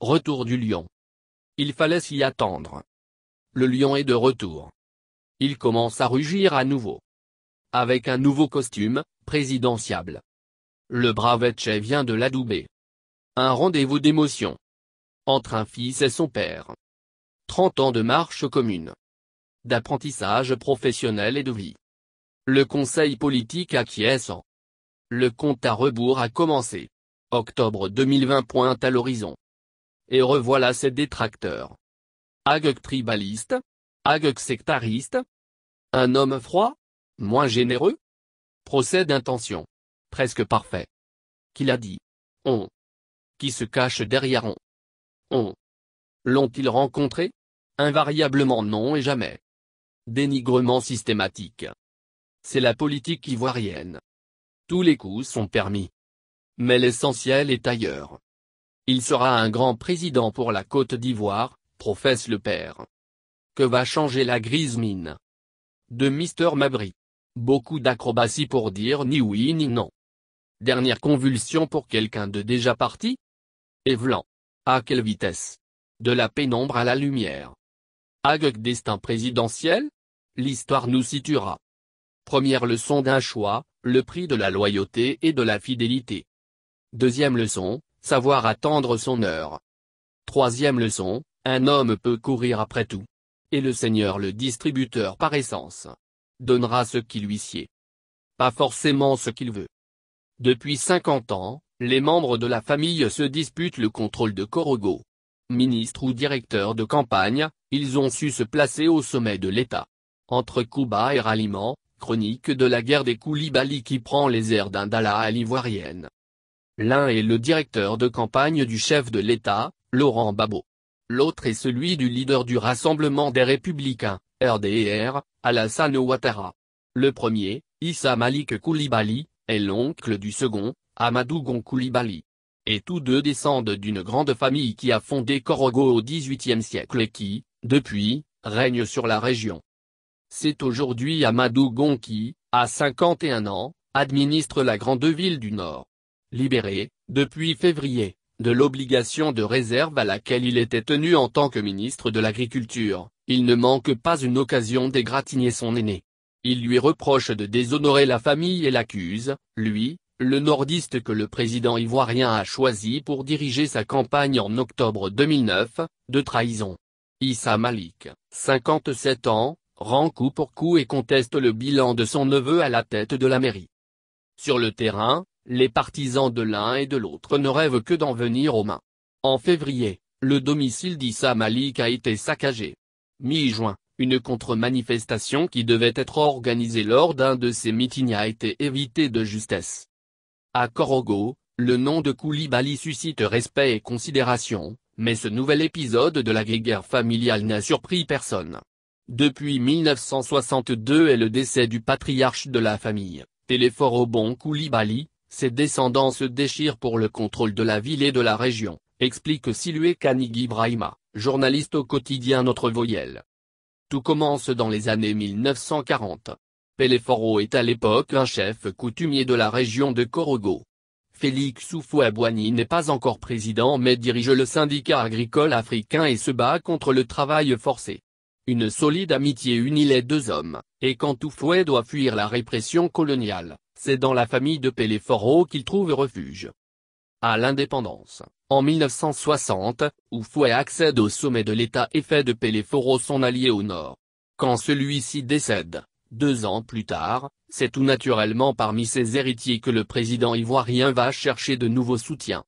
Retour du lion. Il fallait s'y attendre. Le lion est de retour. Il commence à rugir à nouveau. Avec un nouveau costume, présidentiable. Le brave Etche vient de l'adouber. Un rendez-vous d'émotion. Entre un fils et son père. Trente ans de marche commune. D'apprentissage professionnel et de vie. Le conseil politique acquiescent. Le compte à rebours a commencé. Octobre 2020 pointe à l'horizon. Et revoilà ses détracteurs. Agug tribaliste Agug sectariste Un homme froid Moins généreux Procès d'intention. Presque parfait. Qu'il a dit. On. Qui se cache derrière on. On. L'ont-ils rencontré Invariablement non et jamais. Dénigrement systématique. C'est la politique ivoirienne. Tous les coups sont permis. Mais l'essentiel est ailleurs. Il sera un grand président pour la Côte d'Ivoire, professe le père. Que va changer la grise mine De Mister Mabry. Beaucoup d'acrobatie pour dire ni oui ni non. Dernière convulsion pour quelqu'un de déjà parti Vlan. À quelle vitesse De la pénombre à la lumière. Agueux destin présidentiel L'histoire nous situera. Première leçon d'un choix, le prix de la loyauté et de la fidélité. Deuxième leçon, Savoir attendre son heure. Troisième leçon, un homme peut courir après tout. Et le Seigneur le distributeur par essence. Donnera ce qui lui sied. Pas forcément ce qu'il veut. Depuis 50 ans, les membres de la famille se disputent le contrôle de Corogo. Ministre ou directeur de campagne, ils ont su se placer au sommet de l'État. Entre Kouba et ralliement, chronique de la guerre des Koulibaly qui prend les airs d'un Dala à l'ivoirienne. L'un est le directeur de campagne du chef de l'État, Laurent Babo. L'autre est celui du leader du Rassemblement des Républicains, RDR, Alassane Ouattara. Le premier, Issa Malik Koulibaly, est l'oncle du second, Amadou Gon Koulibaly. Et tous deux descendent d'une grande famille qui a fondé Korogo au XVIIIe siècle et qui, depuis, règne sur la région. C'est aujourd'hui Amadou Gon qui, à 51 ans, administre la grande ville du Nord libéré, depuis février, de l'obligation de réserve à laquelle il était tenu en tant que ministre de l'Agriculture, il ne manque pas une occasion d'égratigner son aîné. Il lui reproche de déshonorer la famille et l'accuse, lui, le nordiste que le président ivoirien a choisi pour diriger sa campagne en octobre 2009, de trahison. Issa Malik, 57 ans, rend coup pour coup et conteste le bilan de son neveu à la tête de la mairie. Sur le terrain, les partisans de l'un et de l'autre ne rêvent que d'en venir aux mains. En février, le domicile d'Issa Malik a été saccagé. Mi-juin, une contre-manifestation qui devait être organisée lors d'un de ces meetings a été évitée de justesse. À Korogo, le nom de Koulibaly suscite respect et considération, mais ce nouvel épisode de la guerre familiale n'a surpris personne. Depuis 1962 et le décès du patriarche de la famille, Téléphore au bon Koulibaly, ses descendants se déchirent pour le contrôle de la ville et de la région, explique Silué Kanig Brahima, journaliste au quotidien Notre Voyelle. Tout commence dans les années 1940. Peleforo est à l'époque un chef coutumier de la région de Corogo. Félix Soufoua Abouani n'est pas encore président mais dirige le syndicat agricole africain et se bat contre le travail forcé. Une solide amitié unit les deux hommes, et quand Oufouet doit fuir la répression coloniale, c'est dans la famille de Peleforo qu'il trouve refuge. À l'indépendance, en 1960, Oufouet accède au sommet de l'État et fait de Peleforo son allié au nord. Quand celui-ci décède, deux ans plus tard, c'est tout naturellement parmi ses héritiers que le président ivoirien va chercher de nouveaux soutiens.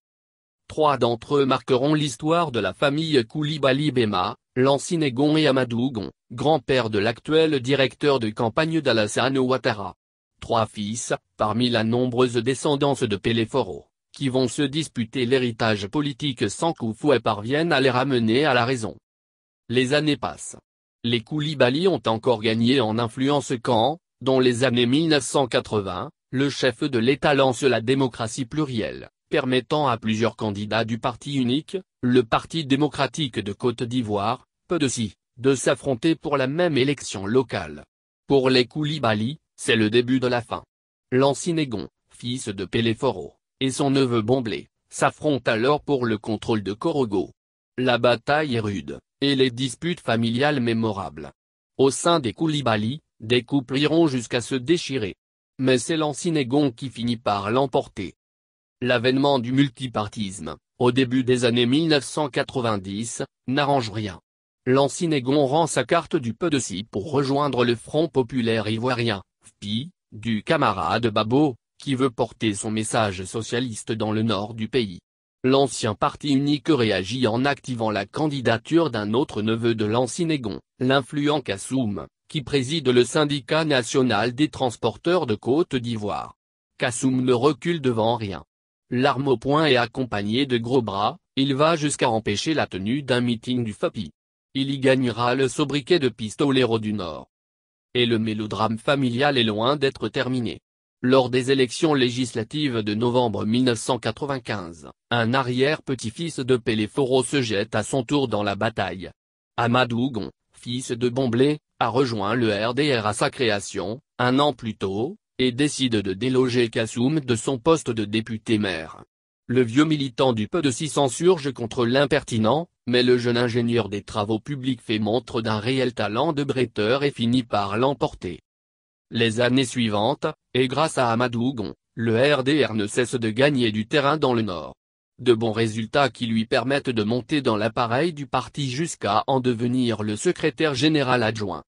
Trois d'entre eux marqueront l'histoire de la famille Koulibaly-Bema, Lancinégon et Amadougon, grand-père de l'actuel directeur de campagne d'Alassane Ouattara. Trois fils, parmi la nombreuse descendance de Péléforo, qui vont se disputer l'héritage politique sans et parviennent à les ramener à la raison. Les années passent. Les Koulibaly ont encore gagné en influence quand, dans les années 1980, le chef de l'État lance la démocratie plurielle, permettant à plusieurs candidats du parti unique, le Parti démocratique de Côte d'Ivoire, peu de si, de s'affronter pour la même élection locale. Pour les Koulibaly, c'est le début de la fin. Lancinégon, fils de Péléforo, et son neveu Bomblé, s'affrontent alors pour le contrôle de Corogo. La bataille est rude, et les disputes familiales mémorables. Au sein des Koulibaly, des couples iront jusqu'à se déchirer. Mais c'est Lancinégon qui finit par l'emporter. L'avènement du multipartisme, au début des années 1990, n'arrange rien. L'Ancinégon rend sa carte du peu de pour rejoindre le Front populaire ivoirien, FPI, du camarade Babo, qui veut porter son message socialiste dans le nord du pays. L'ancien parti unique réagit en activant la candidature d'un autre neveu de l'Ancinégon, l'influent Kassoum, qui préside le syndicat national des transporteurs de Côte d'Ivoire. Kassoum ne recule devant rien. L'arme au poing est accompagnée de gros bras, il va jusqu'à empêcher la tenue d'un meeting du FPI. Il y gagnera le sobriquet de pistolero du Nord. Et le mélodrame familial est loin d'être terminé. Lors des élections législatives de novembre 1995, un arrière-petit-fils de Péléforo se jette à son tour dans la bataille. Amadougon, fils de Bomblé, a rejoint le RDR à sa création, un an plus tôt, et décide de déloger Kassoum de son poste de député-maire. Le vieux militant du peu de si s'insurge contre l'impertinent, mais le jeune ingénieur des travaux publics fait montre d'un réel talent de bretteur et finit par l'emporter. Les années suivantes, et grâce à Amadougon, le RDR ne cesse de gagner du terrain dans le Nord. De bons résultats qui lui permettent de monter dans l'appareil du parti jusqu'à en devenir le secrétaire général adjoint.